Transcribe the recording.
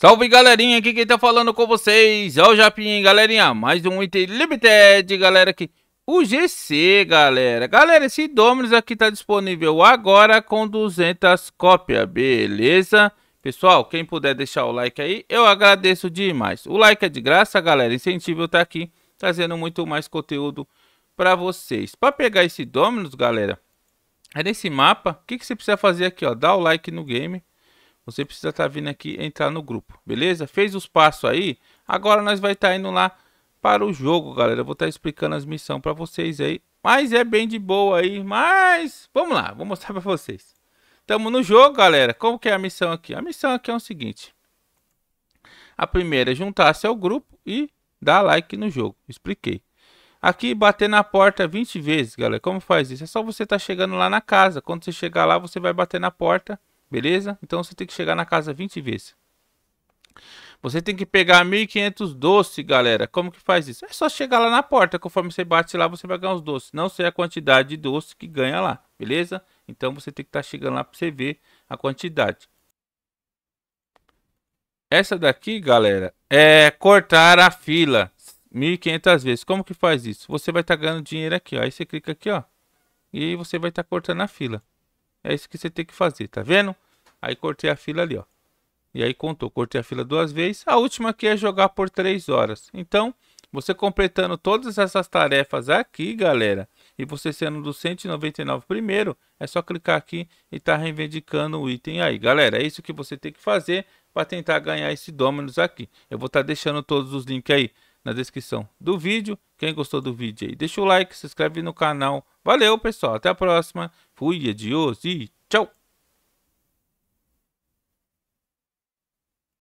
Salve galerinha, aqui quem tá falando com vocês é o Japim, galerinha, mais um item limited, galera, aqui, o GC, galera, galera, esse Dominus aqui tá disponível agora com 200 cópias, beleza? Pessoal, quem puder deixar o like aí, eu agradeço demais, o like é de graça, galera, incentivo tá aqui, trazendo muito mais conteúdo pra vocês. Pra pegar esse Dominus, galera, é nesse mapa, o que, que você precisa fazer aqui, ó, dá o like no game, você precisa estar tá vindo aqui entrar no grupo, beleza? Fez os passos aí, agora nós vai estar tá indo lá para o jogo, galera. Eu vou estar tá explicando as missões para vocês aí. Mas é bem de boa aí, mas vamos lá, vou mostrar para vocês. Estamos no jogo, galera. Como que é a missão aqui? A missão aqui é o seguinte. A primeira é juntar-se ao grupo e dar like no jogo. Expliquei. Aqui, bater na porta 20 vezes, galera. Como faz isso? É só você estar tá chegando lá na casa. Quando você chegar lá, você vai bater na porta Beleza? Então você tem que chegar na casa 20 vezes. Você tem que pegar 1.500 doces, galera. Como que faz isso? É só chegar lá na porta. Conforme você bate lá, você vai ganhar os doces. Não sei a quantidade de doces que ganha lá, beleza? Então você tem que estar tá chegando lá para você ver a quantidade. Essa daqui, galera, é cortar a fila 1.500 vezes. Como que faz isso? Você vai estar tá ganhando dinheiro aqui, ó. Aí você clica aqui, ó. E você vai estar tá cortando a fila. É isso que você tem que fazer, tá vendo? Aí cortei a fila ali, ó. E aí contou, cortei a fila duas vezes. A última aqui é jogar por três horas. Então, você completando todas essas tarefas aqui, galera, e você sendo do 199 primeiro, é só clicar aqui e tá reivindicando o item aí. Galera, é isso que você tem que fazer para tentar ganhar esse Dominus aqui. Eu vou estar tá deixando todos os links aí na descrição do vídeo. Quem gostou do vídeo aí, deixa o like, se inscreve no canal. Valeu, pessoal. Até a próxima. Fui, adios e tchau.